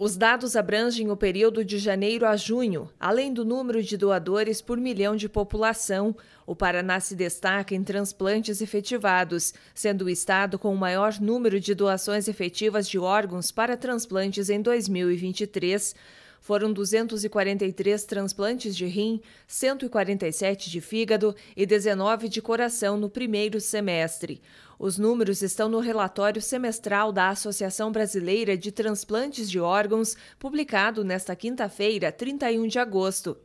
Os dados abrangem o período de janeiro a junho, além do número de doadores por milhão de população. O Paraná se destaca em transplantes efetivados, sendo o estado com o maior número de doações efetivas de órgãos para transplantes em 2023. Foram 243 transplantes de rim, 147 de fígado e 19 de coração no primeiro semestre. Os números estão no relatório semestral da Associação Brasileira de Transplantes de Órgãos, publicado nesta quinta-feira, 31 de agosto.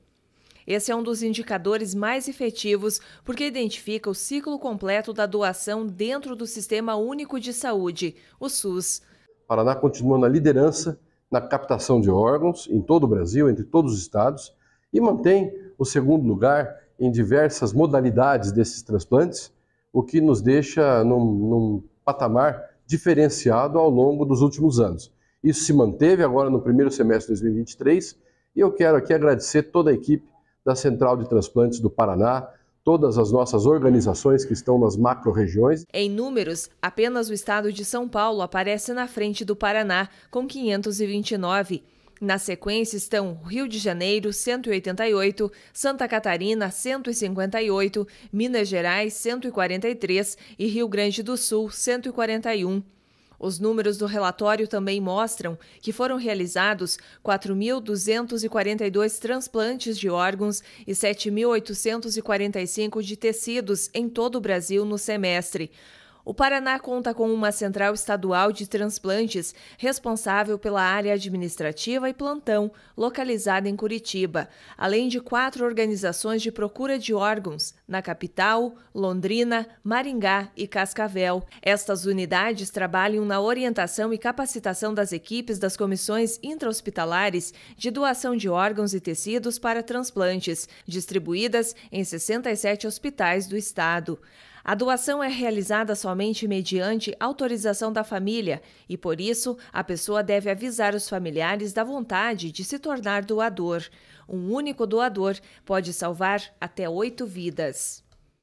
Esse é um dos indicadores mais efetivos porque identifica o ciclo completo da doação dentro do Sistema Único de Saúde, o SUS. O Paraná continua na liderança na captação de órgãos em todo o Brasil, entre todos os estados, e mantém o segundo lugar em diversas modalidades desses transplantes, o que nos deixa num, num patamar diferenciado ao longo dos últimos anos. Isso se manteve agora no primeiro semestre de 2023 e eu quero aqui agradecer toda a equipe da Central de Transplantes do Paraná, todas as nossas organizações que estão nas macro-regiões. Em números, apenas o estado de São Paulo aparece na frente do Paraná, com 529. Na sequência estão Rio de Janeiro, 188, Santa Catarina, 158, Minas Gerais, 143 e Rio Grande do Sul, 141. Os números do relatório também mostram que foram realizados 4.242 transplantes de órgãos e 7.845 de tecidos em todo o Brasil no semestre. O Paraná conta com uma central estadual de transplantes, responsável pela área administrativa e plantão, localizada em Curitiba, além de quatro organizações de procura de órgãos, na capital, Londrina, Maringá e Cascavel. Estas unidades trabalham na orientação e capacitação das equipes das comissões intra-hospitalares de doação de órgãos e tecidos para transplantes, distribuídas em 67 hospitais do estado. A doação é realizada somente mediante autorização da família e, por isso, a pessoa deve avisar os familiares da vontade de se tornar doador. Um único doador pode salvar até oito vidas.